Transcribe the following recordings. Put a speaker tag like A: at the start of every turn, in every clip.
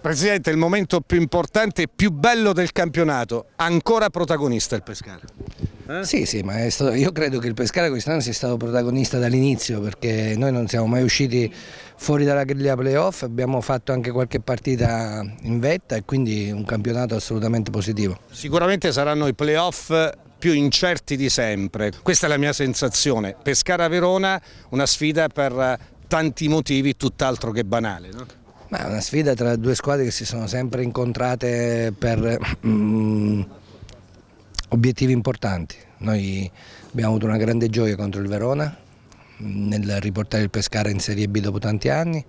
A: Presidente, il momento più importante e più bello del campionato, ancora protagonista il Pescara.
B: Eh? Sì, sì, ma stato, io credo che il Pescara quest'anno sia stato protagonista dall'inizio perché noi non siamo mai usciti fuori dalla griglia playoff, abbiamo fatto anche qualche partita in vetta e quindi un campionato assolutamente positivo.
A: Sicuramente saranno i playoff più incerti di sempre, questa è la mia sensazione. Pescara-Verona una sfida per tanti motivi tutt'altro che banale. No?
B: Ma è una sfida tra due squadre che si sono sempre incontrate per mm, obiettivi importanti. Noi abbiamo avuto una grande gioia contro il Verona mm, nel riportare il Pescara in Serie B dopo tanti anni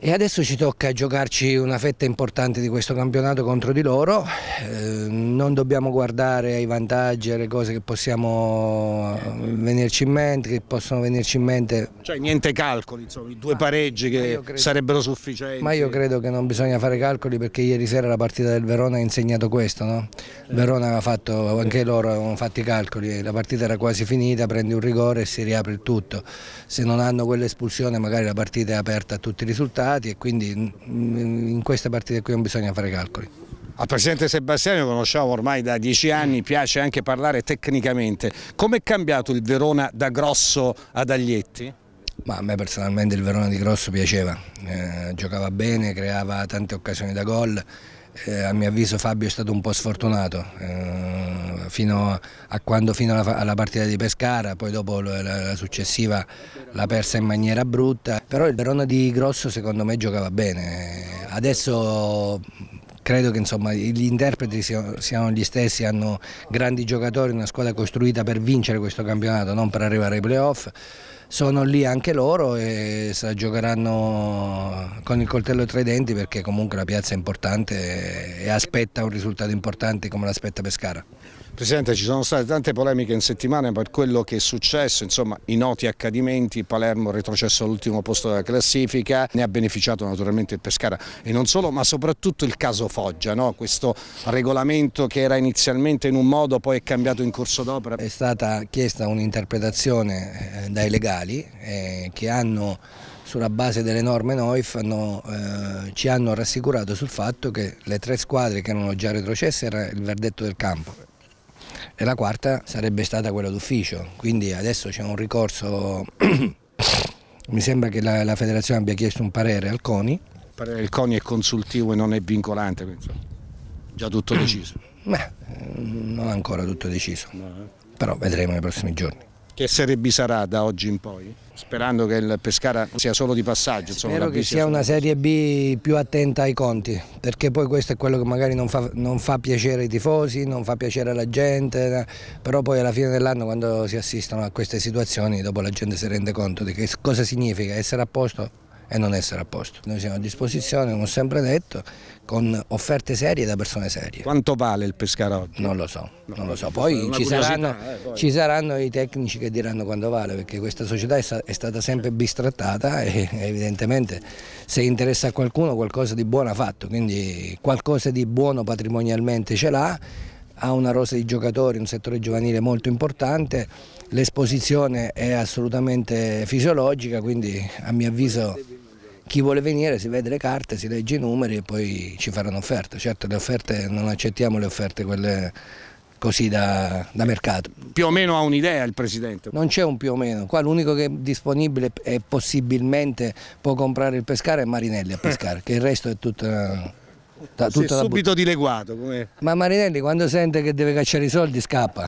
B: e adesso ci tocca giocarci una fetta importante di questo campionato contro di loro, eh, non dobbiamo guardare ai vantaggi, alle cose che possiamo eh, venirci in mente, che possono venirci in mente.
A: Cioè niente calcoli, insomma, due pareggi che credo, sarebbero sufficienti.
B: Ma io credo che non bisogna fare calcoli perché ieri sera la partita del Verona ha insegnato questo, no? Verona aveva fatto, anche loro avevano fatto i calcoli, la partita era quasi finita, prendi un rigore e si riapre il tutto. Se non hanno quell'espulsione magari la partita è aperta a tutti i risultati risultati e quindi in queste partite qui non bisogna fare calcoli.
A: Al Presidente Sebastiani lo conosciamo ormai da dieci anni, mm. piace anche parlare tecnicamente. Come è cambiato il Verona da Grosso ad Aglietti?
B: Ma a me personalmente il Verona di Grosso piaceva, eh, giocava bene, creava tante occasioni da gol, eh, a mio avviso Fabio è stato un po' sfortunato, eh, fino a quando fino alla, alla partita di Pescara, poi dopo la, la, successiva l'ha persa in maniera brutta, però il Verona di Grosso secondo me giocava bene, adesso credo che insomma, gli interpreti siano gli stessi, hanno grandi giocatori, una squadra costruita per vincere questo campionato, non per arrivare ai playoff sono lì anche loro e giocheranno con il coltello tra i denti perché comunque la piazza è importante e aspetta un risultato importante come l'aspetta Pescara.
A: Presidente, ci sono state tante polemiche in settimana per quello che è successo, insomma i noti accadimenti, Palermo retrocesso all'ultimo posto della classifica, ne ha beneficiato naturalmente il Pescara e non solo, ma soprattutto il caso Foggia, no? questo regolamento che era inizialmente in un modo poi è cambiato in corso d'opera. È
B: stata chiesta un'interpretazione eh, dai legali locali eh, che hanno sulla base delle norme NOIF hanno, eh, ci hanno rassicurato sul fatto che le tre squadre che erano già retrocesse era il verdetto del campo e la quarta sarebbe stata quella d'ufficio, quindi adesso c'è un ricorso, mi sembra che la, la, federazione abbia chiesto un parere al CONI. Il
A: parere del CONI è consultivo e non è vincolante, quindi già tutto deciso.
B: Beh, non ancora tutto deciso, no, però vedremo nei prossimi giorni. Che Serie B
A: sarà da oggi in poi? Sperando che il Pescara sia solo di passaggio. Insomma, Spero che sia una
B: Serie B più attenta ai conti, perché poi questo è quello che magari non fa, non fa piacere ai tifosi, non fa piacere alla gente, però poi alla fine dell'anno quando si assistono a queste situazioni dopo la gente si rende conto di che cosa significa essere a posto e non essere a posto. Noi siamo a disposizione, come ho sempre detto, con offerte serie da persone serie. Quanto vale il Pescara oggi? Non lo so, non lo so. Poi ci, saranno, eh, ci saranno, i tecnici che diranno quanto vale, perché questa società è stata sempre bistrattata e evidentemente se interessa a qualcuno qualcosa di buono ha fatto, quindi qualcosa di buono patrimonialmente ce l'ha ha una rosa di giocatori, un settore giovanile molto importante, l'esposizione è assolutamente fisiologica, quindi a mio avviso chi vuole venire si vede le carte, si legge i numeri e poi ci faranno offerte. Certo le offerte non accettiamo le offerte quelle così da, da mercato. Più o meno ha un'idea il Presidente? Non c'è un più o meno, qua l'unico che è disponibile e possibilmente può comprare il Pescara è Marinelli a Pescara, che il resto è tutta da, tutta si è subito
A: dileguato.
B: Ma Marinelli quando sente che deve cacciare i soldi scappa.